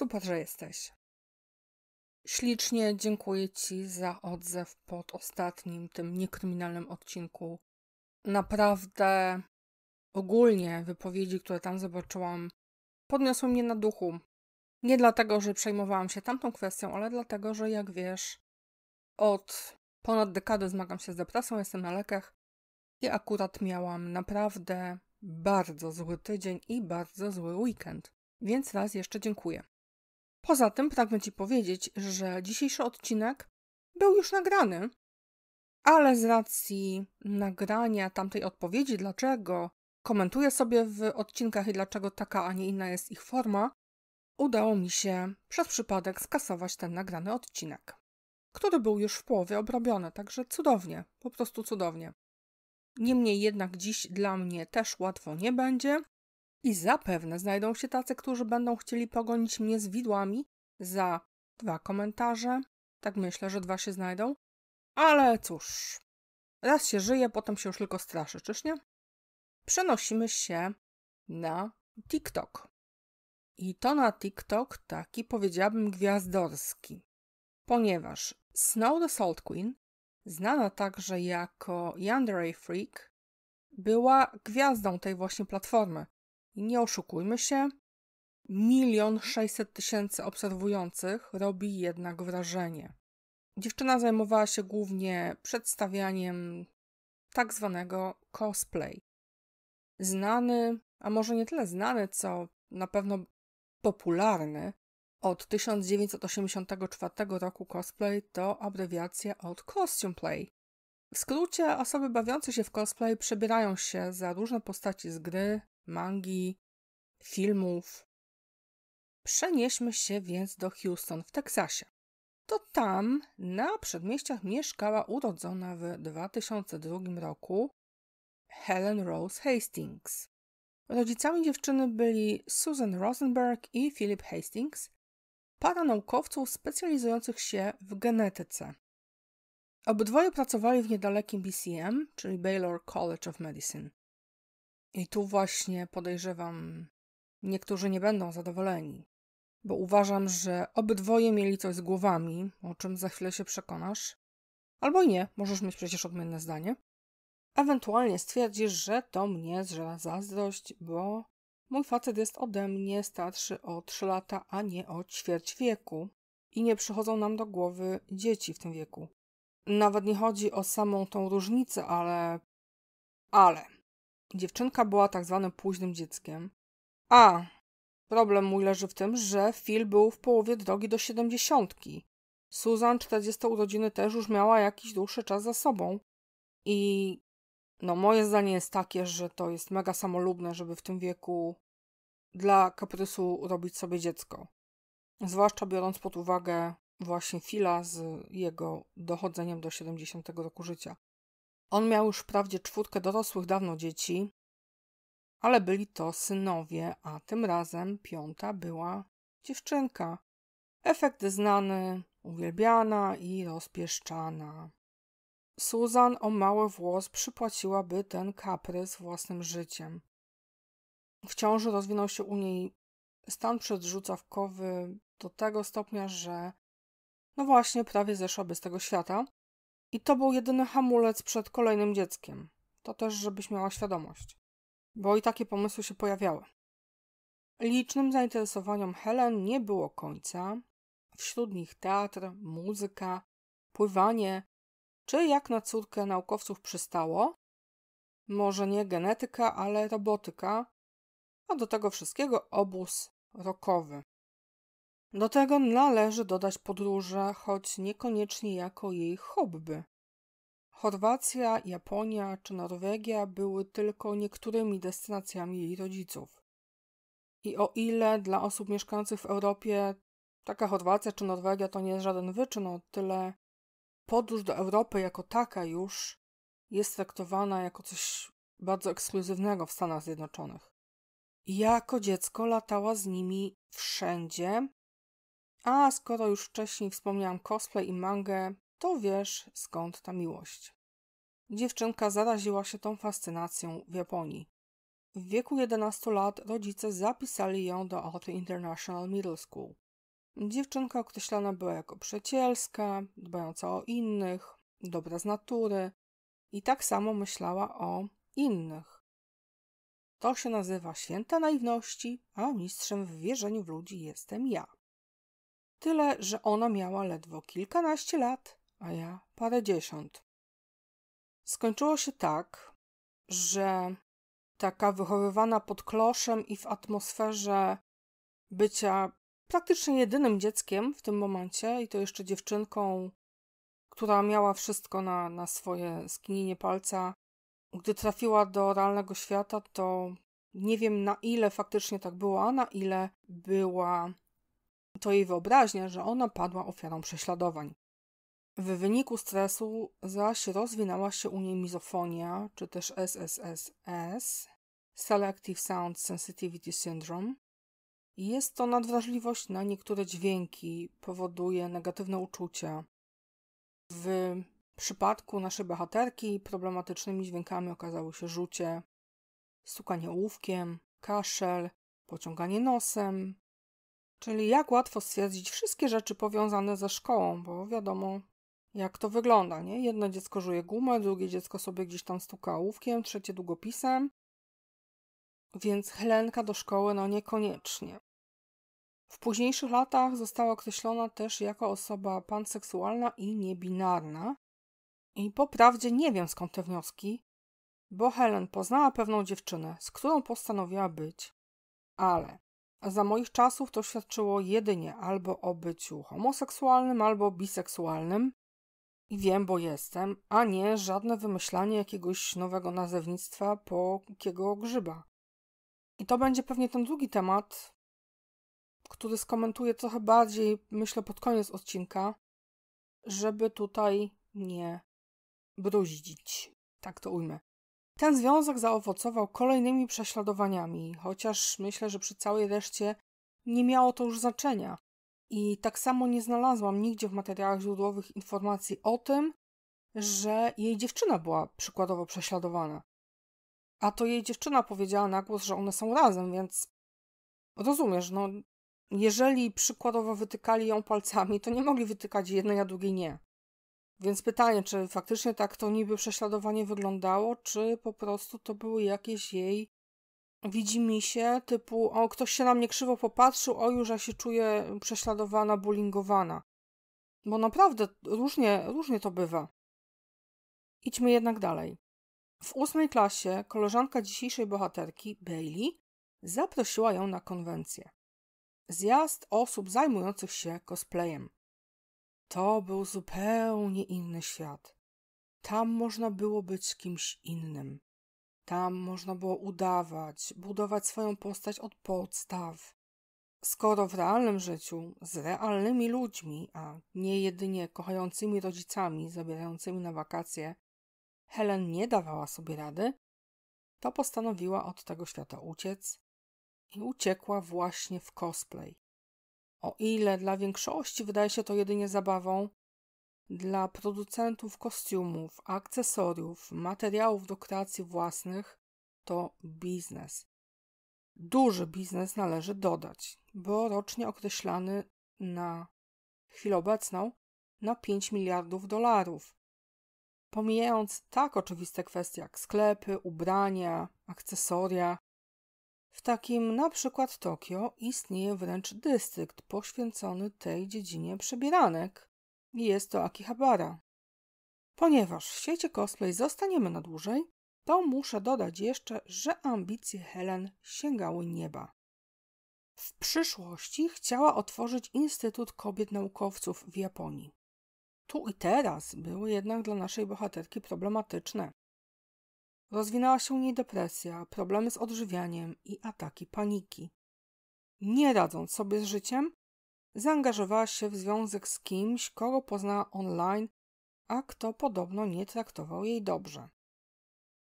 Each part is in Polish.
Super, że jesteś. Ślicznie dziękuję Ci za odzew pod ostatnim, tym niekryminalnym odcinku. Naprawdę ogólnie wypowiedzi, które tam zobaczyłam, podniosły mnie na duchu. Nie dlatego, że przejmowałam się tamtą kwestią, ale dlatego, że jak wiesz, od ponad dekady zmagam się z depresją, jestem na lekach i akurat miałam naprawdę bardzo zły tydzień i bardzo zły weekend. Więc raz jeszcze dziękuję. Poza tym pragnę Ci powiedzieć, że dzisiejszy odcinek był już nagrany, ale z racji nagrania tamtej odpowiedzi, dlaczego komentuję sobie w odcinkach i dlaczego taka, a nie inna jest ich forma, udało mi się przez przypadek skasować ten nagrany odcinek, który był już w połowie obrobiony, także cudownie, po prostu cudownie. Niemniej jednak dziś dla mnie też łatwo nie będzie, i zapewne znajdą się tacy, którzy będą chcieli pogonić mnie z widłami za dwa komentarze. Tak myślę, że dwa się znajdą. Ale cóż, raz się żyje, potem się już tylko straszy, czyż nie? Przenosimy się na TikTok. I to na TikTok taki powiedziałabym gwiazdorski, ponieważ Snow the Salt Queen, znana także jako Yandere Freak, była gwiazdą tej właśnie platformy nie oszukujmy się, milion mhm. sześćset tysięcy obserwujących robi jednak wrażenie. Dziewczyna zajmowała się głównie przedstawianiem tak zwanego cosplay. Znany, a może nie tyle znany, co na pewno popularny od 1984 roku cosplay to abrewiacja od costume play. W skrócie osoby bawiące się w cosplay przebierają się za różne postaci z gry, mangi, filmów. Przenieśmy się więc do Houston w Teksasie. To tam na przedmieściach mieszkała urodzona w 2002 roku Helen Rose Hastings. Rodzicami dziewczyny byli Susan Rosenberg i Philip Hastings, para naukowców specjalizujących się w genetyce. Obydwoje pracowali w niedalekim BCM, czyli Baylor College of Medicine. I tu właśnie podejrzewam, niektórzy nie będą zadowoleni, bo uważam, że obydwoje mieli coś z głowami, o czym za chwilę się przekonasz. Albo nie, możesz mieć przecież odmienne zdanie. Ewentualnie stwierdzisz, że to mnie zżera zazdrość, bo mój facet jest ode mnie starszy o 3 lata, a nie o ćwierć wieku. I nie przychodzą nam do głowy dzieci w tym wieku. Nawet nie chodzi o samą tą różnicę, ale. Ale Dziewczynka była tak zwanym późnym dzieckiem. A, problem mój leży w tym, że Phil był w połowie drogi do siedemdziesiątki. Susan 40 urodziny też już miała jakiś dłuższy czas za sobą. I no moje zdanie jest takie, że to jest mega samolubne, żeby w tym wieku dla kaprysu robić sobie dziecko. Zwłaszcza biorąc pod uwagę właśnie Fila z jego dochodzeniem do 70 roku życia. On miał już wprawdzie czwórkę dorosłych dawno dzieci, ale byli to synowie, a tym razem piąta była dziewczynka. Efekt znany, uwielbiana i rozpieszczana. Susan o mały włos przypłaciłaby ten kaprys własnym życiem. W ciąży rozwinął się u niej stan przedrzucawkowy do tego stopnia, że no właśnie prawie zeszłaby z tego świata. I to był jedyny hamulec przed kolejnym dzieckiem. To też, żebyś miała świadomość. Bo i takie pomysły się pojawiały. Licznym zainteresowaniom Helen nie było końca. Wśród nich teatr, muzyka, pływanie, czy jak na córkę naukowców przystało, może nie genetyka, ale robotyka, a do tego wszystkiego obóz rokowy. Do tego należy dodać podróże, choć niekoniecznie jako jej hobby. Chorwacja, Japonia czy Norwegia były tylko niektórymi destynacjami jej rodziców. I o ile dla osób mieszkających w Europie taka Chorwacja czy Norwegia to nie jest żaden wyczyn, o tyle podróż do Europy jako taka już jest traktowana jako coś bardzo ekskluzywnego w Stanach Zjednoczonych. I jako dziecko latała z nimi wszędzie, a skoro już wcześniej wspomniałam cosplay i mangę, to wiesz skąd ta miłość. Dziewczynka zaraziła się tą fascynacją w Japonii. W wieku 11 lat rodzice zapisali ją do Oty International Middle School. Dziewczynka określana była jako przyjacielska, dbająca o innych, dobra z natury i tak samo myślała o innych. To się nazywa święta naiwności, a mistrzem w wierzeniu w ludzi jestem ja. Tyle, że ona miała ledwo kilkanaście lat, a ja parędziesiąt. Skończyło się tak, że taka wychowywana pod kloszem i w atmosferze bycia praktycznie jedynym dzieckiem w tym momencie, i to jeszcze dziewczynką, która miała wszystko na, na swoje skinienie palca, gdy trafiła do realnego świata, to nie wiem na ile faktycznie tak było, a na ile była to jej wyobraźnia, że ona padła ofiarą prześladowań. W wyniku stresu zaś rozwinęła się u niej mizofonia, czy też SSSS, Selective Sound Sensitivity Syndrome. Jest to nadwrażliwość na niektóre dźwięki, powoduje negatywne uczucia. W przypadku naszej bohaterki problematycznymi dźwiękami okazały się rzucie, stukanie ołówkiem, kaszel, pociąganie nosem, Czyli jak łatwo stwierdzić wszystkie rzeczy powiązane ze szkołą, bo wiadomo, jak to wygląda, nie? Jedno dziecko żuje gumę, drugie dziecko sobie gdzieś tam stuka ołówkiem, trzecie długopisem. Więc Helenka do szkoły no niekoniecznie. W późniejszych latach została określona też jako osoba panseksualna i niebinarna. I po prawdzie nie wiem skąd te wnioski, bo Helen poznała pewną dziewczynę, z którą postanowiła być. Ale za moich czasów to świadczyło jedynie albo o byciu homoseksualnym, albo biseksualnym. I wiem, bo jestem, a nie żadne wymyślanie jakiegoś nowego nazewnictwa po kiego grzyba. I to będzie pewnie ten drugi temat, który skomentuję trochę bardziej, myślę, pod koniec odcinka, żeby tutaj nie bruździć. Tak to ujmę. Ten związek zaowocował kolejnymi prześladowaniami, chociaż myślę, że przy całej reszcie nie miało to już znaczenia. I tak samo nie znalazłam nigdzie w materiałach źródłowych informacji o tym, że jej dziewczyna była przykładowo prześladowana. A to jej dziewczyna powiedziała na głos, że one są razem, więc rozumiesz, no jeżeli przykładowo wytykali ją palcami, to nie mogli wytykać jednej, a drugiej nie. Więc pytanie, czy faktycznie tak to niby prześladowanie wyglądało, czy po prostu to były jakieś jej widzi mi się, typu o, ktoś się na mnie krzywo popatrzył, o już ja się czuję prześladowana, bullyingowana. Bo naprawdę różnie, różnie to bywa. Idźmy jednak dalej. W ósmej klasie koleżanka dzisiejszej bohaterki, Bailey, zaprosiła ją na konwencję. Zjazd osób zajmujących się cosplayem. To był zupełnie inny świat. Tam można było być kimś innym. Tam można było udawać, budować swoją postać od podstaw. Skoro w realnym życiu, z realnymi ludźmi, a nie jedynie kochającymi rodzicami zabierającymi na wakacje, Helen nie dawała sobie rady, to postanowiła od tego świata uciec i uciekła właśnie w cosplay. O ile dla większości wydaje się to jedynie zabawą, dla producentów kostiumów, akcesoriów, materiałów do kreacji własnych to biznes. Duży biznes należy dodać, bo rocznie określany na chwilę obecną na 5 miliardów dolarów. Pomijając tak oczywiste kwestie jak sklepy, ubrania, akcesoria, w takim na przykład Tokio istnieje wręcz dystrykt poświęcony tej dziedzinie przebieranek. Jest to Akihabara. Ponieważ w świecie cosplay zostaniemy na dłużej, to muszę dodać jeszcze, że ambicje Helen sięgały nieba. W przyszłości chciała otworzyć Instytut Kobiet Naukowców w Japonii. Tu i teraz były jednak dla naszej bohaterki problematyczne. Rozwinęła się u niej depresja, problemy z odżywianiem i ataki paniki. Nie radząc sobie z życiem, zaangażowała się w związek z kimś, kogo poznała online, a kto podobno nie traktował jej dobrze.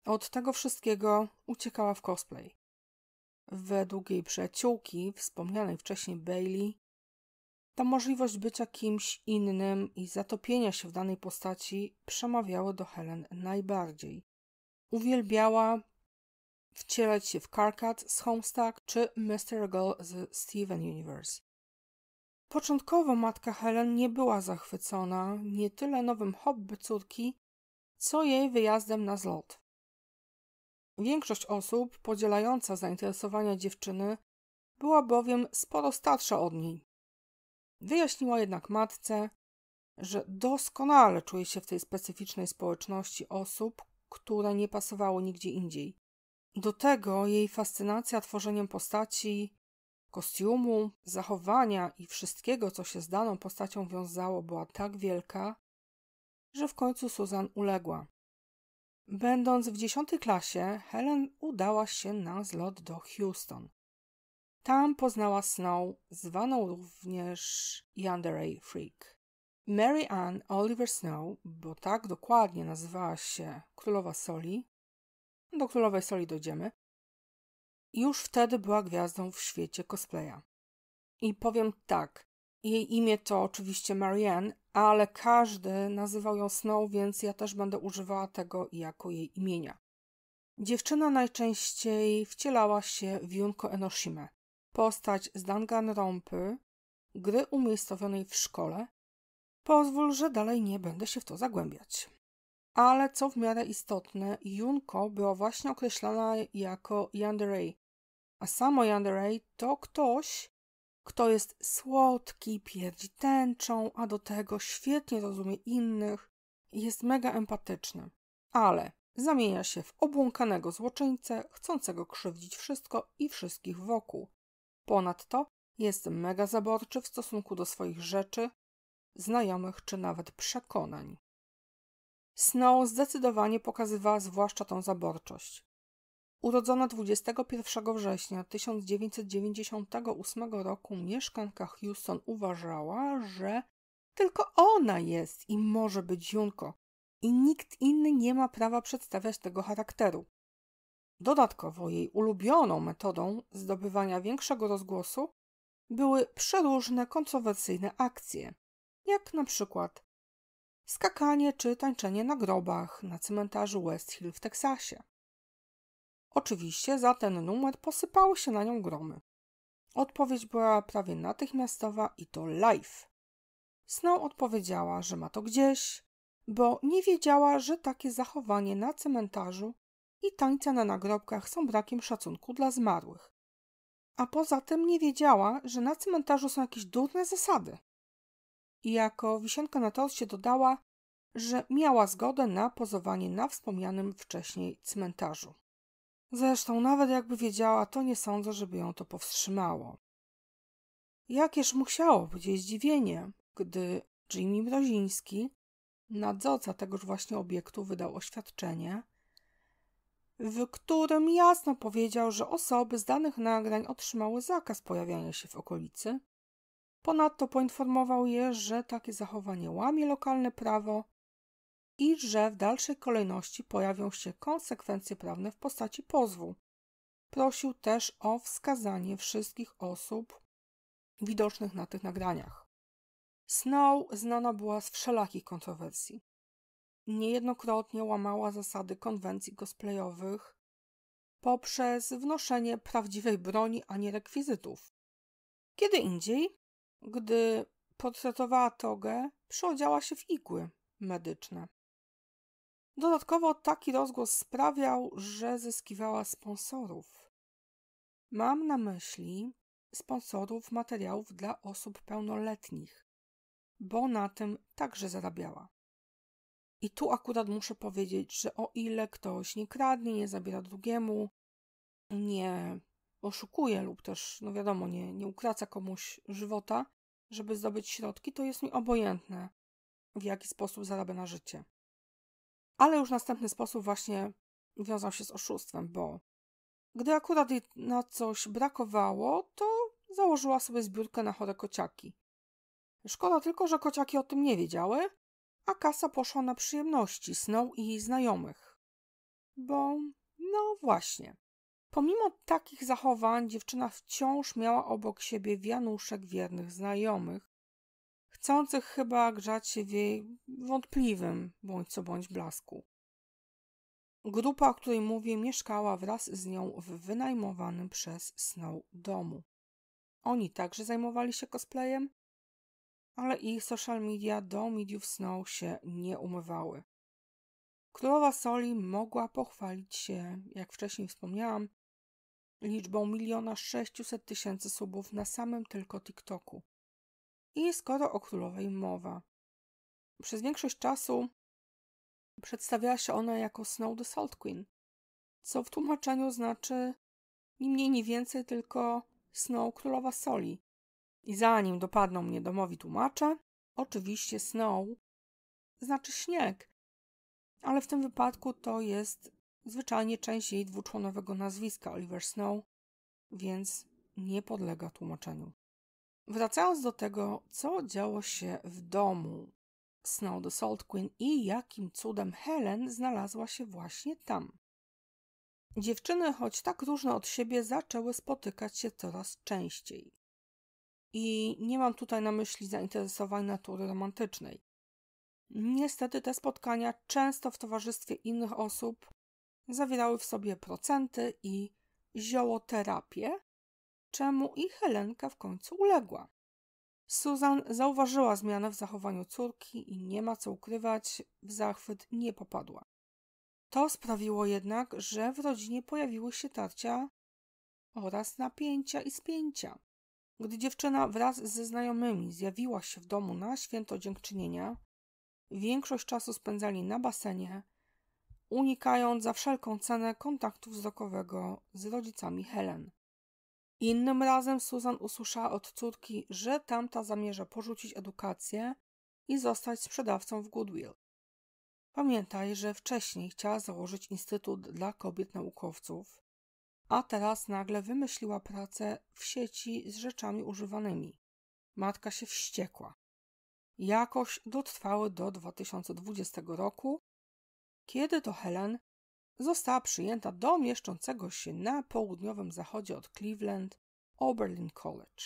Od tego wszystkiego uciekała w cosplay. Według jej przyjaciółki, wspomnianej wcześniej Bailey, ta możliwość bycia kimś innym i zatopienia się w danej postaci przemawiały do Helen najbardziej. Uwielbiała wcielać się w Carcat z Homestuck czy Mr. Girl z Steven Universe. Początkowo matka Helen nie była zachwycona nie tyle nowym hobby córki, co jej wyjazdem na zlot. Większość osób podzielająca zainteresowania dziewczyny była bowiem sporo starsza od niej. Wyjaśniła jednak matce, że doskonale czuje się w tej specyficznej społeczności osób, które nie pasowało nigdzie indziej. Do tego jej fascynacja tworzeniem postaci, kostiumu, zachowania i wszystkiego, co się z daną postacią wiązało, była tak wielka, że w końcu Susan uległa. Będąc w dziesiątej klasie, Helen udała się na zlot do Houston. Tam poznała Snow, zwaną również Yandere Freak. Mary Ann Oliver Snow, bo tak dokładnie nazywała się Królowa Soli, do Królowej Soli dojdziemy, już wtedy była gwiazdą w świecie cosplaya. I powiem tak, jej imię to oczywiście Marianne, ale każdy nazywał ją Snow, więc ja też będę używała tego jako jej imienia. Dziewczyna najczęściej wcielała się w Junko Enoshime, postać z Danganronpa gry umiejscowionej w szkole, Pozwól, że dalej nie będę się w to zagłębiać. Ale co w miarę istotne, Junko była właśnie określana jako Yandere, a samo Yandere to ktoś, kto jest słodki, pierdzi tęczą, a do tego świetnie rozumie innych i jest mega empatyczny. Ale zamienia się w obłąkanego złoczyńcę, chcącego krzywdzić wszystko i wszystkich wokół. Ponadto jest mega zaborczy w stosunku do swoich rzeczy, znajomych czy nawet przekonań. Snow zdecydowanie pokazywała zwłaszcza tą zaborczość. Urodzona 21 września 1998 roku mieszkanka Houston uważała, że tylko ona jest i może być Junko i nikt inny nie ma prawa przedstawiać tego charakteru. Dodatkowo jej ulubioną metodą zdobywania większego rozgłosu były przeróżne kontrowersyjne akcje jak na przykład skakanie czy tańczenie na grobach na cmentarzu West Hill w Teksasie. Oczywiście za ten numer posypały się na nią gromy. Odpowiedź była prawie natychmiastowa i to live. Snow odpowiedziała, że ma to gdzieś, bo nie wiedziała, że takie zachowanie na cmentarzu i tańce na nagrobkach są brakiem szacunku dla zmarłych. A poza tym nie wiedziała, że na cmentarzu są jakieś durne zasady i jako wisienka na torcie dodała, że miała zgodę na pozowanie na wspomnianym wcześniej cmentarzu. Zresztą nawet jakby wiedziała, to nie sądzę, żeby ją to powstrzymało. Jakież musiało być jej zdziwienie, gdy Jimmy Mroziński, nadzorca tegoż właśnie obiektu, wydał oświadczenie, w którym jasno powiedział, że osoby z danych nagrań otrzymały zakaz pojawiania się w okolicy Ponadto poinformował je, że takie zachowanie łamie lokalne prawo i że w dalszej kolejności pojawią się konsekwencje prawne w postaci pozwu. Prosił też o wskazanie wszystkich osób widocznych na tych nagraniach. Snow znana była z wszelakich kontrowersji. Niejednokrotnie łamała zasady konwencji cosplayowych poprzez wnoszenie prawdziwej broni, a nie rekwizytów. Kiedy indziej gdy podsetowała togę, przyodziała się w igły medyczne. Dodatkowo taki rozgłos sprawiał, że zyskiwała sponsorów. Mam na myśli sponsorów materiałów dla osób pełnoletnich, bo na tym także zarabiała. I tu akurat muszę powiedzieć, że o ile ktoś nie kradnie, nie zabiera drugiemu, nie oszukuje lub też, no wiadomo, nie, nie ukraca komuś żywota, żeby zdobyć środki, to jest mi obojętne, w jaki sposób zarabia na życie. Ale już następny sposób właśnie wiązał się z oszustwem, bo gdy akurat jej na coś brakowało, to założyła sobie zbiórkę na chore kociaki. Szkoda tylko, że kociaki o tym nie wiedziały, a kasa poszła na przyjemności, snu i znajomych. Bo no właśnie, Pomimo takich zachowań dziewczyna wciąż miała obok siebie wianuszek wiernych znajomych, chcących chyba grzać się w jej wątpliwym bądź co bądź blasku. Grupa, o której mówię, mieszkała wraz z nią w wynajmowanym przez Snow domu. Oni także zajmowali się cosplayem, ale ich social media do mediów Snow się nie umywały. Królowa Soli mogła pochwalić się, jak wcześniej wspomniałam, liczbą miliona 600 tysięcy subów na samym tylko TikToku. I skoro o królowej mowa. Przez większość czasu przedstawiała się ona jako Snow the Salt Queen, co w tłumaczeniu znaczy ni mniej, ni więcej tylko Snow królowa soli. I zanim dopadną mnie domowi tłumacze, oczywiście Snow znaczy śnieg, ale w tym wypadku to jest zwyczajnie część jej dwuczłonowego nazwiska Oliver Snow, więc nie podlega tłumaczeniu. Wracając do tego, co działo się w domu Snow the Salt Queen i jakim cudem Helen znalazła się właśnie tam. Dziewczyny, choć tak różne od siebie, zaczęły spotykać się coraz częściej. I nie mam tutaj na myśli zainteresowań natury romantycznej. Niestety te spotkania, często w towarzystwie innych osób, zawierały w sobie procenty i ziołoterapię, czemu i Helenka w końcu uległa. Susan zauważyła zmianę w zachowaniu córki i nie ma co ukrywać, w zachwyt nie popadła. To sprawiło jednak, że w rodzinie pojawiły się tarcia oraz napięcia i spięcia. Gdy dziewczyna wraz ze znajomymi zjawiła się w domu na święto dziękczynienia, większość czasu spędzali na basenie, unikając za wszelką cenę kontaktu wzrokowego z rodzicami Helen. Innym razem Susan usłyszała od córki, że tamta zamierza porzucić edukację i zostać sprzedawcą w Goodwill. Pamiętaj, że wcześniej chciała założyć Instytut dla Kobiet Naukowców, a teraz nagle wymyśliła pracę w sieci z rzeczami używanymi. Matka się wściekła. Jakoś dotrwały do 2020 roku, kiedy to Helen została przyjęta do mieszczącego się na południowym zachodzie od Cleveland Oberlin College.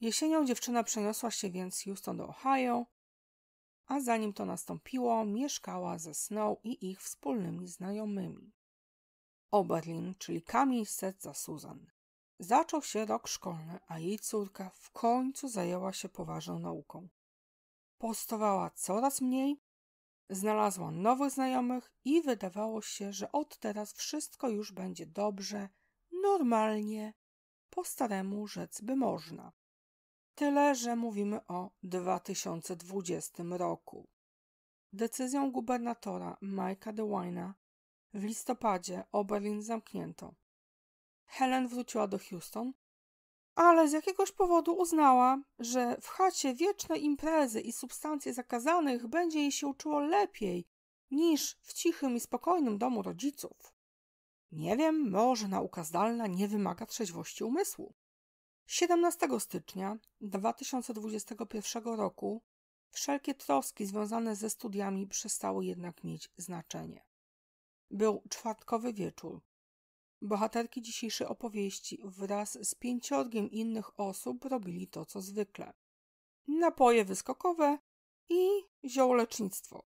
Jesienią dziewczyna przeniosła się więc Houston do Ohio, a zanim to nastąpiło, mieszkała ze Snow i ich wspólnymi znajomymi. Oberlin, czyli kamień set za Susan. Zaczął się rok szkolny, a jej córka w końcu zajęła się poważną nauką. Postowała coraz mniej, Znalazła nowych znajomych i wydawało się, że od teraz wszystko już będzie dobrze, normalnie, po staremu rzec by można. Tyle, że mówimy o 2020 roku. Decyzją gubernatora Mike'a DeWine'a w listopadzie Oberlin zamknięto. Helen wróciła do Houston, ale z jakiegoś powodu uznała, że w chacie wieczne imprezy i substancje zakazanych będzie jej się uczyło lepiej niż w cichym i spokojnym domu rodziców. Nie wiem, może nauka zdalna nie wymaga trzeźwości umysłu. 17 stycznia 2021 roku wszelkie troski związane ze studiami przestały jednak mieć znaczenie. Był czwartkowy wieczór, Bohaterki dzisiejszej opowieści wraz z pięciorgiem innych osób robili to, co zwykle. Napoje wyskokowe i ziołolecznictwo.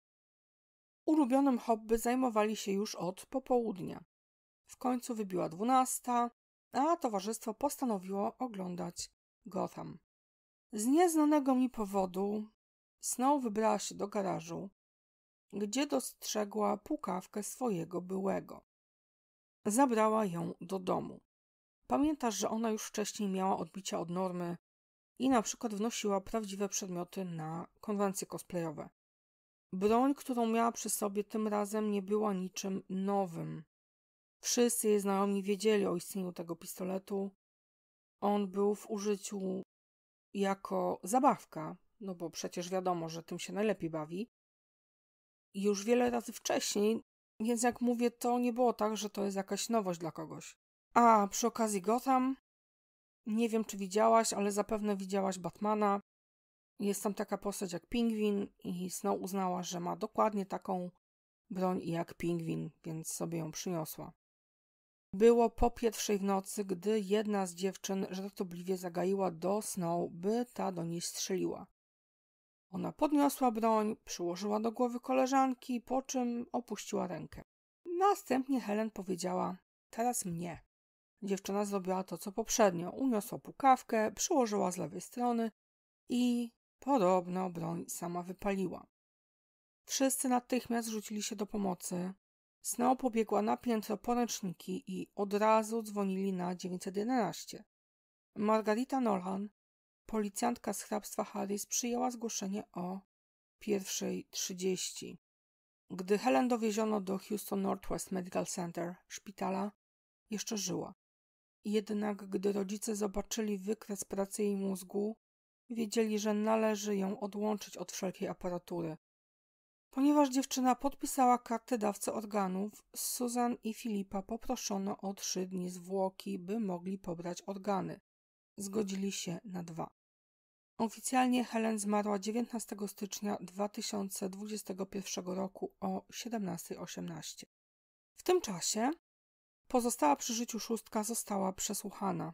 Ulubionym hobby zajmowali się już od popołudnia. W końcu wybiła dwunasta, a towarzystwo postanowiło oglądać Gotham. Z nieznanego mi powodu Snow wybrała się do garażu, gdzie dostrzegła pukawkę swojego byłego zabrała ją do domu. Pamiętasz, że ona już wcześniej miała odbicia od normy i na przykład wnosiła prawdziwe przedmioty na konwencje cosplayowe. Broń, którą miała przy sobie tym razem nie była niczym nowym. Wszyscy jej znajomi wiedzieli o istnieniu tego pistoletu. On był w użyciu jako zabawka, no bo przecież wiadomo, że tym się najlepiej bawi. Już wiele razy wcześniej więc jak mówię, to nie było tak, że to jest jakaś nowość dla kogoś. A przy okazji Gotham, nie wiem czy widziałaś, ale zapewne widziałaś Batmana. Jest tam taka postać jak Pingwin i Snow uznała, że ma dokładnie taką broń jak Pingwin, więc sobie ją przyniosła. Było po pierwszej w nocy, gdy jedna z dziewczyn żartobliwie zagaiła do Snow, by ta do niej strzeliła. Ona podniosła broń, przyłożyła do głowy koleżanki, po czym opuściła rękę. Następnie Helen powiedziała: Teraz mnie. Dziewczyna zrobiła to, co poprzednio. Uniosła pukawkę, przyłożyła z lewej strony i podobno broń sama wypaliła. Wszyscy natychmiast rzucili się do pomocy. Snow pobiegła na piętro poręczniki i od razu dzwonili na 911. Margarita Nolan Policjantka z hrabstwa Harris przyjęła zgłoszenie o 1.30. Gdy Helen dowieziono do Houston Northwest Medical Center szpitala, jeszcze żyła. Jednak gdy rodzice zobaczyli wykres pracy jej mózgu, wiedzieli, że należy ją odłączyć od wszelkiej aparatury. Ponieważ dziewczyna podpisała kartę dawcy organów, Susan i Filipa poproszono o trzy dni zwłoki, by mogli pobrać organy zgodzili się na dwa. Oficjalnie Helen zmarła 19 stycznia 2021 roku o 17.18. W tym czasie pozostała przy życiu szóstka została przesłuchana.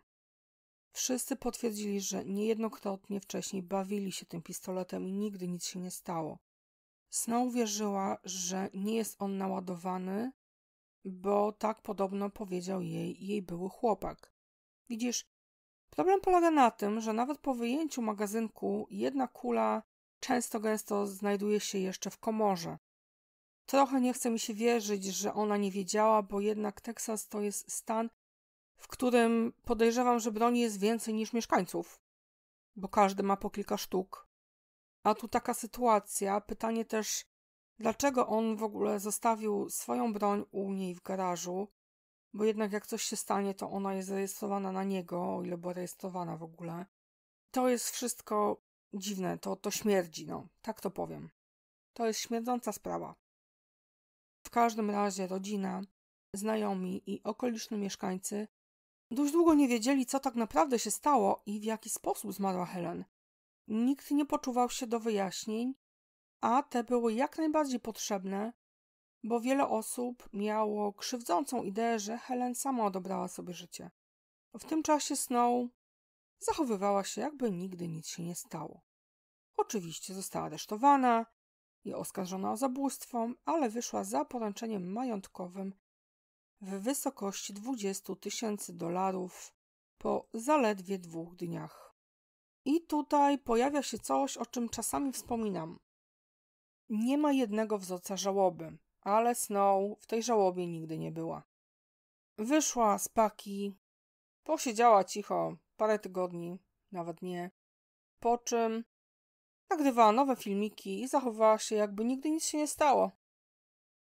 Wszyscy potwierdzili, że niejednokrotnie wcześniej bawili się tym pistoletem i nigdy nic się nie stało. Snow wierzyła, że nie jest on naładowany, bo tak podobno powiedział jej jej były chłopak. Widzisz, Problem polega na tym, że nawet po wyjęciu magazynku jedna kula często gęsto znajduje się jeszcze w komorze. Trochę nie chce mi się wierzyć, że ona nie wiedziała, bo jednak Teksas to jest stan, w którym podejrzewam, że broni jest więcej niż mieszkańców, bo każdy ma po kilka sztuk. A tu taka sytuacja, pytanie też, dlaczego on w ogóle zostawił swoją broń u niej w garażu, bo jednak jak coś się stanie, to ona jest zarejestrowana na niego, o ile była rejestrowana w ogóle. To jest wszystko dziwne, to, to śmierdzi, no, tak to powiem. To jest śmierdząca sprawa. W każdym razie rodzina, znajomi i okoliczni mieszkańcy dość długo nie wiedzieli, co tak naprawdę się stało i w jaki sposób zmarła Helen. Nikt nie poczuwał się do wyjaśnień, a te były jak najbardziej potrzebne, bo wiele osób miało krzywdzącą ideę, że Helen sama odebrała sobie życie. W tym czasie Snow zachowywała się, jakby nigdy nic się nie stało. Oczywiście została aresztowana i oskarżona o zabójstwo, ale wyszła za poręczeniem majątkowym w wysokości 20 tysięcy dolarów po zaledwie dwóch dniach. I tutaj pojawia się coś, o czym czasami wspominam. Nie ma jednego wzorca żałoby ale Snow w tej żałobie nigdy nie była. Wyszła z paki, posiedziała cicho parę tygodni, nawet nie, po czym nagrywała nowe filmiki i zachowywała się, jakby nigdy nic się nie stało.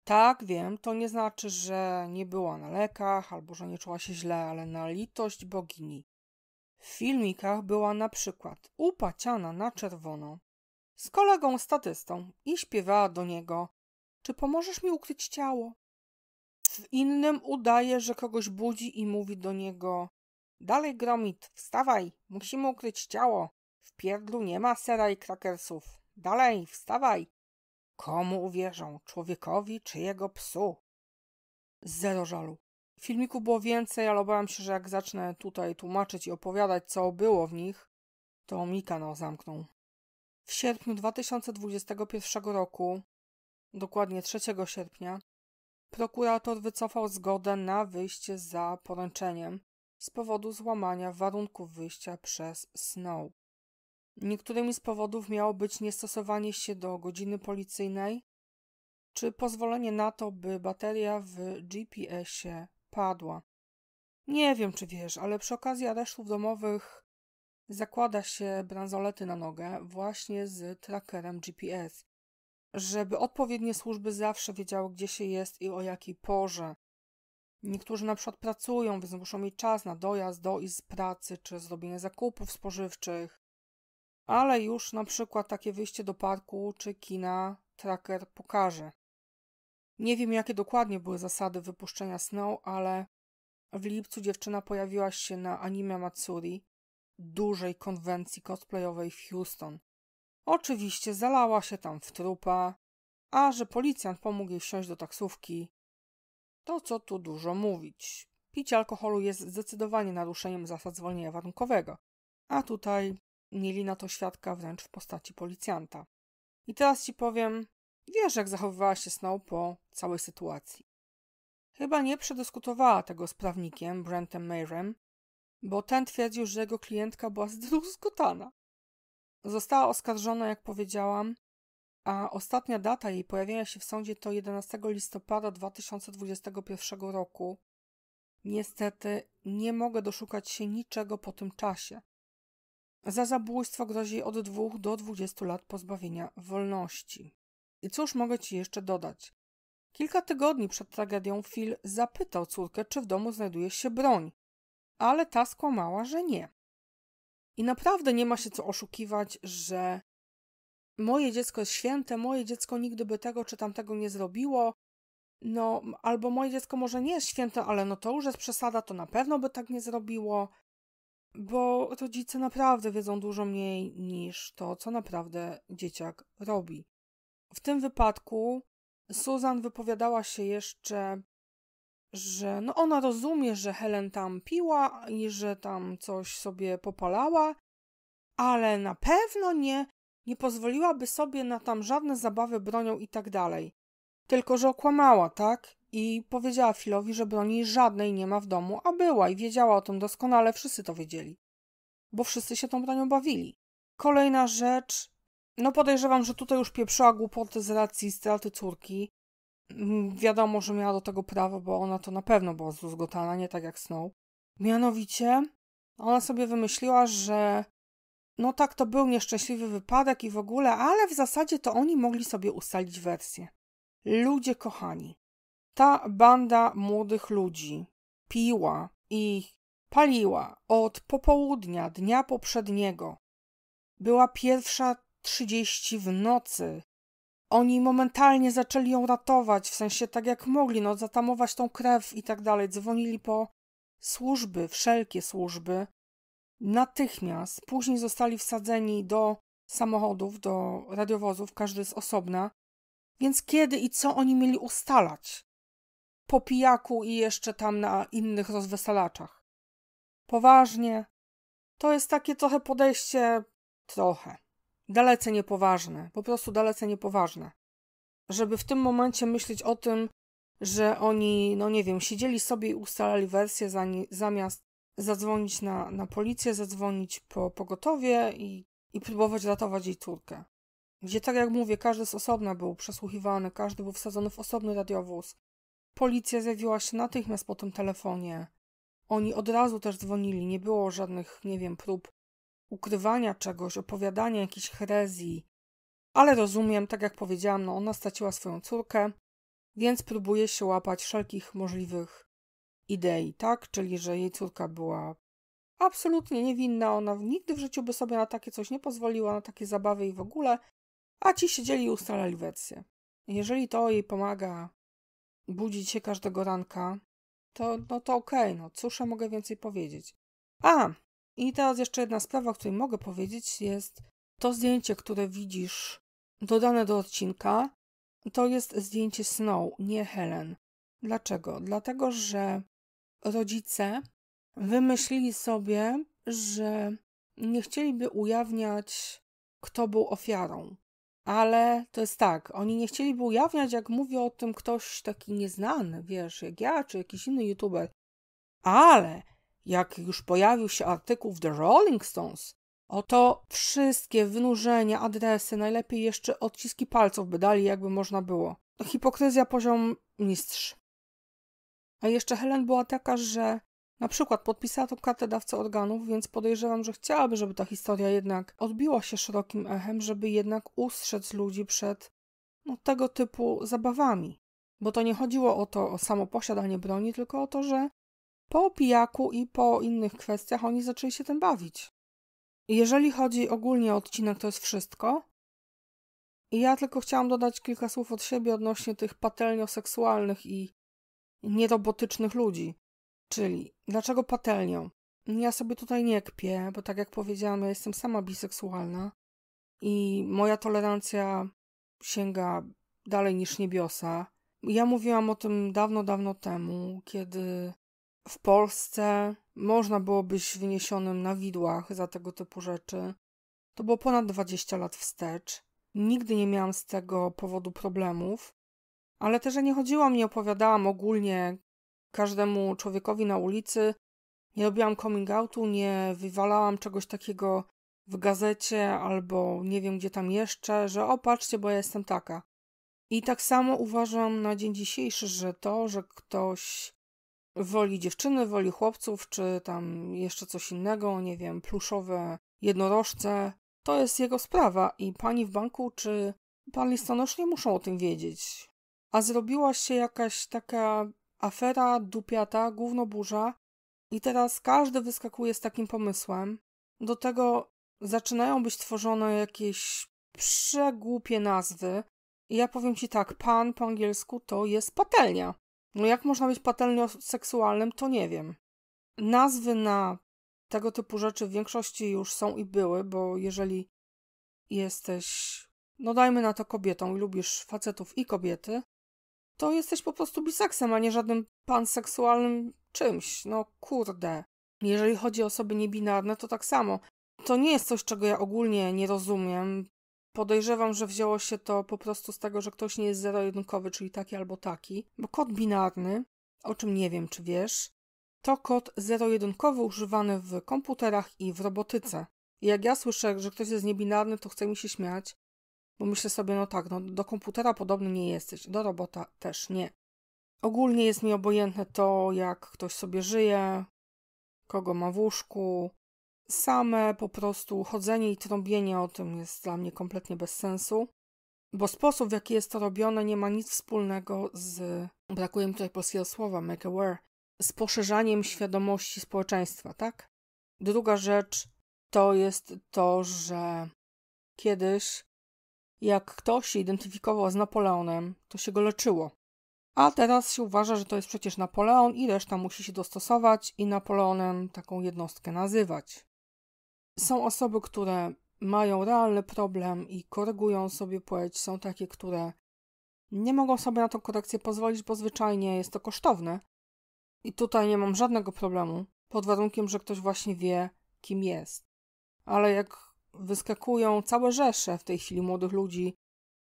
Tak, wiem, to nie znaczy, że nie była na lekach albo że nie czuła się źle, ale na litość bogini. W filmikach była na przykład upaciana na czerwono z kolegą statystą i śpiewała do niego czy pomożesz mi ukryć ciało? W innym udaje, że kogoś budzi i mówi do niego: Dalej, Gromit, wstawaj, musimy ukryć ciało. W pierdlu nie ma sera i krakersów. Dalej, wstawaj. Komu uwierzą? Człowiekowi czy jego psu? Zero żalu. W filmiku było więcej, ale obawiam się, że jak zacznę tutaj tłumaczyć i opowiadać, co było w nich, to mi kanał zamknął. W sierpniu 2021 roku dokładnie 3 sierpnia, prokurator wycofał zgodę na wyjście za poręczeniem z powodu złamania warunków wyjścia przez Snow. Niektórymi z powodów miało być niestosowanie się do godziny policyjnej czy pozwolenie na to, by bateria w GPS-ie padła. Nie wiem, czy wiesz, ale przy okazji aresztów domowych zakłada się bransolety na nogę właśnie z trackerem GPS żeby odpowiednie służby zawsze wiedziały, gdzie się jest i o jakiej porze. Niektórzy na przykład pracują, więc muszą mieć czas na dojazd do i z pracy czy zrobienie zakupów spożywczych. Ale już na przykład takie wyjście do parku czy kina tracker pokaże. Nie wiem, jakie dokładnie były zasady wypuszczenia Snow, ale w lipcu dziewczyna pojawiła się na anime Matsuri, dużej konwencji cosplayowej w Houston. Oczywiście zalała się tam w trupa, a że policjant pomógł jej wsiąść do taksówki. To co tu dużo mówić. Picie alkoholu jest zdecydowanie naruszeniem zasad zwolnienia warunkowego, a tutaj mieli na to świadka wręcz w postaci policjanta. I teraz ci powiem, wiesz jak zachowywała się Snow po całej sytuacji. Chyba nie przedyskutowała tego z prawnikiem, Brentem Mayrem, bo ten twierdził, że jego klientka była zdruzgotana. Została oskarżona, jak powiedziałam, a ostatnia data jej pojawienia się w sądzie to 11 listopada 2021 roku. Niestety nie mogę doszukać się niczego po tym czasie. Za zabójstwo grozi od 2 do 20 lat pozbawienia wolności. I cóż mogę ci jeszcze dodać? Kilka tygodni przed tragedią Phil zapytał córkę, czy w domu znajduje się broń, ale ta skłamała, że nie. I naprawdę nie ma się co oszukiwać, że moje dziecko jest święte, moje dziecko nigdy by tego czy tamtego nie zrobiło. No, albo moje dziecko może nie jest święte, ale no to już jest przesada, to na pewno by tak nie zrobiło. Bo rodzice naprawdę wiedzą dużo mniej niż to, co naprawdę dzieciak robi. W tym wypadku Susan wypowiadała się jeszcze że no ona rozumie, że Helen tam piła i że tam coś sobie popalała, ale na pewno nie, nie pozwoliłaby sobie na tam żadne zabawy bronią i tak dalej. Tylko, że okłamała, tak? I powiedziała Filowi, że broni żadnej nie ma w domu, a była i wiedziała o tym doskonale, wszyscy to wiedzieli. Bo wszyscy się tą bronią bawili. Kolejna rzecz, no podejrzewam, że tutaj już pieprzyła głupoty z racji straty córki, Mm, wiadomo, że miała do tego prawo, bo ona to na pewno była zdruzgotana, nie tak jak Snow. Mianowicie ona sobie wymyśliła, że no tak, to był nieszczęśliwy wypadek i w ogóle, ale w zasadzie to oni mogli sobie ustalić wersję. Ludzie kochani, ta banda młodych ludzi piła i paliła od popołudnia dnia poprzedniego. Była pierwsza trzydzieści w nocy oni momentalnie zaczęli ją ratować, w sensie tak jak mogli, no zatamować tą krew i tak dalej. Dzwonili po służby, wszelkie służby. Natychmiast później zostali wsadzeni do samochodów, do radiowozów, każdy z osobna. Więc kiedy i co oni mieli ustalać? Po pijaku i jeszcze tam na innych rozweselaczach. Poważnie. To jest takie trochę podejście trochę dalece niepoważne, po prostu dalece niepoważne. Żeby w tym momencie myśleć o tym, że oni, no nie wiem, siedzieli sobie i ustalali wersję zamiast zadzwonić na, na policję, zadzwonić po pogotowie i, i próbować ratować jej córkę. Gdzie, tak jak mówię, każdy z osobna był przesłuchiwany, każdy był wsadzony w osobny radiowóz. Policja zjawiła się natychmiast po tym telefonie. Oni od razu też dzwonili, nie było żadnych, nie wiem, prób ukrywania czegoś, opowiadania jakiejś herezji. Ale rozumiem, tak jak powiedziałam, no ona straciła swoją córkę, więc próbuje się łapać wszelkich możliwych idei, tak? Czyli, że jej córka była absolutnie niewinna, ona nigdy w życiu by sobie na takie coś nie pozwoliła, na takie zabawy i w ogóle, a ci siedzieli i ustalali wersję. Jeżeli to jej pomaga budzić się każdego ranka, to no to okej, okay, no cóż ja mogę więcej powiedzieć. A, i teraz jeszcze jedna sprawa, o której mogę powiedzieć, jest to zdjęcie, które widzisz dodane do odcinka. To jest zdjęcie Snow, nie Helen. Dlaczego? Dlatego, że rodzice wymyślili sobie, że nie chcieliby ujawniać, kto był ofiarą. Ale to jest tak, oni nie chcieliby ujawniać, jak mówi o tym ktoś taki nieznany, wiesz, jak ja czy jakiś inny youtuber. Ale jak już pojawił się artykuł w The Rolling Stones, oto wszystkie wynurzenia, adresy, najlepiej jeszcze odciski palców by dali, jakby można było. Hipokryzja poziom mistrz. A jeszcze Helen była taka, że na przykład podpisała tą kartę dawcę organów, więc podejrzewam, że chciałaby, żeby ta historia jednak odbiła się szerokim echem, żeby jednak ustrzec ludzi przed no, tego typu zabawami. Bo to nie chodziło o to o samo posiadanie broni, tylko o to, że po pijaku i po innych kwestiach oni zaczęli się tym bawić. Jeżeli chodzi ogólnie o odcinek, to jest wszystko. I ja tylko chciałam dodać kilka słów od siebie odnośnie tych patelnio seksualnych i niedobotycznych ludzi. Czyli, dlaczego patelnią? Ja sobie tutaj nie kpię, bo tak jak powiedziałam, ja jestem sama biseksualna i moja tolerancja sięga dalej niż niebiosa. Ja mówiłam o tym dawno, dawno temu, kiedy w Polsce można było być wyniesionym na widłach za tego typu rzeczy. To było ponad 20 lat wstecz. Nigdy nie miałam z tego powodu problemów, ale też nie chodziłam, nie opowiadałam ogólnie każdemu człowiekowi na ulicy, nie robiłam coming outu, nie wywalałam czegoś takiego w gazecie albo nie wiem gdzie tam jeszcze, że o patrzcie, bo ja jestem taka. I tak samo uważam na dzień dzisiejszy, że to, że ktoś woli dziewczyny, woli chłopców, czy tam jeszcze coś innego, nie wiem, pluszowe jednorożce. To jest jego sprawa i pani w banku czy pan listonosz nie muszą o tym wiedzieć. A zrobiła się jakaś taka afera, dupiata, głównoburza i teraz każdy wyskakuje z takim pomysłem. Do tego zaczynają być tworzone jakieś przegłupie nazwy. I ja powiem ci tak, pan po angielsku to jest patelnia. No jak można być patelnio seksualnym, to nie wiem. Nazwy na tego typu rzeczy w większości już są i były, bo jeżeli jesteś, no dajmy na to kobietą i lubisz facetów i kobiety, to jesteś po prostu biseksem, a nie żadnym panseksualnym czymś. No kurde. Jeżeli chodzi o osoby niebinarne, to tak samo. To nie jest coś, czego ja ogólnie nie rozumiem, Podejrzewam, że wzięło się to po prostu z tego, że ktoś nie jest zero-jedynkowy, czyli taki albo taki, bo kod binarny, o czym nie wiem, czy wiesz, to kod zero-jedynkowy używany w komputerach i w robotyce. I jak ja słyszę, że ktoś jest niebinarny, to chce mi się śmiać, bo myślę sobie, no tak, no do komputera podobny nie jesteś, do robota też nie. Ogólnie jest mi obojętne to, jak ktoś sobie żyje, kogo ma w łóżku, Same po prostu chodzenie i trąbienie o tym jest dla mnie kompletnie bez sensu, bo sposób, w jaki jest to robione, nie ma nic wspólnego z, brakuje mi tutaj polskiego słowa, make aware, z poszerzaniem świadomości społeczeństwa, tak? Druga rzecz to jest to, że kiedyś jak ktoś się identyfikował z Napoleonem, to się go leczyło. A teraz się uważa, że to jest przecież Napoleon i reszta musi się dostosować i Napoleonem taką jednostkę nazywać. Są osoby, które mają realny problem i korygują sobie płeć, są takie, które nie mogą sobie na tą korekcję pozwolić, bo zwyczajnie jest to kosztowne. I tutaj nie mam żadnego problemu, pod warunkiem, że ktoś właśnie wie, kim jest. Ale jak wyskakują całe rzesze w tej chwili młodych ludzi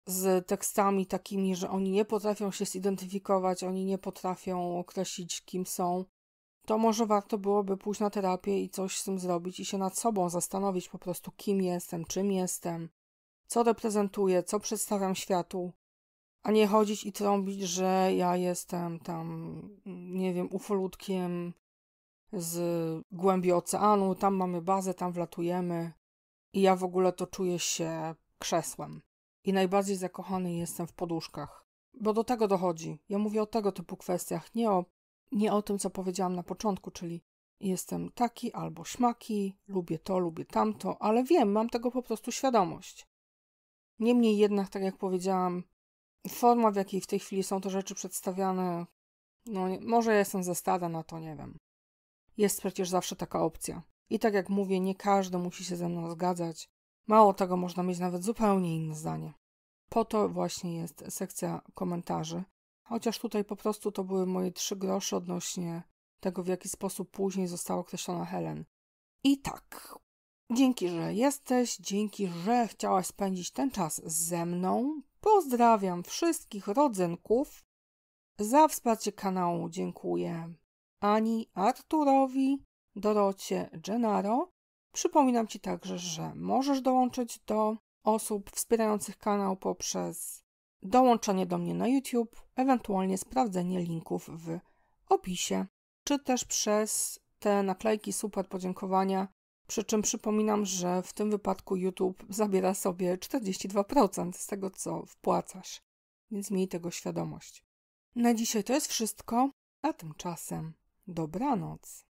z tekstami takimi, że oni nie potrafią się zidentyfikować, oni nie potrafią określić, kim są, to może warto byłoby pójść na terapię i coś z tym zrobić i się nad sobą zastanowić po prostu, kim jestem, czym jestem, co reprezentuję, co przedstawiam światu, a nie chodzić i trąbić, że ja jestem tam, nie wiem, ufolutkiem z głębi oceanu, tam mamy bazę, tam wlatujemy i ja w ogóle to czuję się krzesłem. I najbardziej zakochany jestem w poduszkach. Bo do tego dochodzi. Ja mówię o tego typu kwestiach, nie o nie o tym, co powiedziałam na początku, czyli jestem taki albo śmaki, lubię to, lubię tamto, ale wiem, mam tego po prostu świadomość. Niemniej jednak, tak jak powiedziałam, forma, w jakiej w tej chwili są te rzeczy przedstawiane, no może jestem ze stada na to, nie wiem. Jest przecież zawsze taka opcja. I tak jak mówię, nie każdy musi się ze mną zgadzać. Mało tego, można mieć nawet zupełnie inne zdanie. Po to właśnie jest sekcja komentarzy, Chociaż tutaj po prostu to były moje trzy grosze odnośnie tego, w jaki sposób później została określona Helen. I tak. Dzięki, że jesteś, dzięki, że chciałaś spędzić ten czas ze mną. Pozdrawiam wszystkich rodzynków. Za wsparcie kanału dziękuję Ani, Arturowi, Dorocie, Gennaro. Przypominam Ci także, że możesz dołączyć do osób wspierających kanał poprzez dołączenie do mnie na YouTube, ewentualnie sprawdzenie linków w opisie, czy też przez te naklejki super podziękowania. Przy czym przypominam, że w tym wypadku YouTube zabiera sobie 42% z tego, co wpłacasz, więc miej tego świadomość. Na dzisiaj to jest wszystko, a tymczasem dobranoc.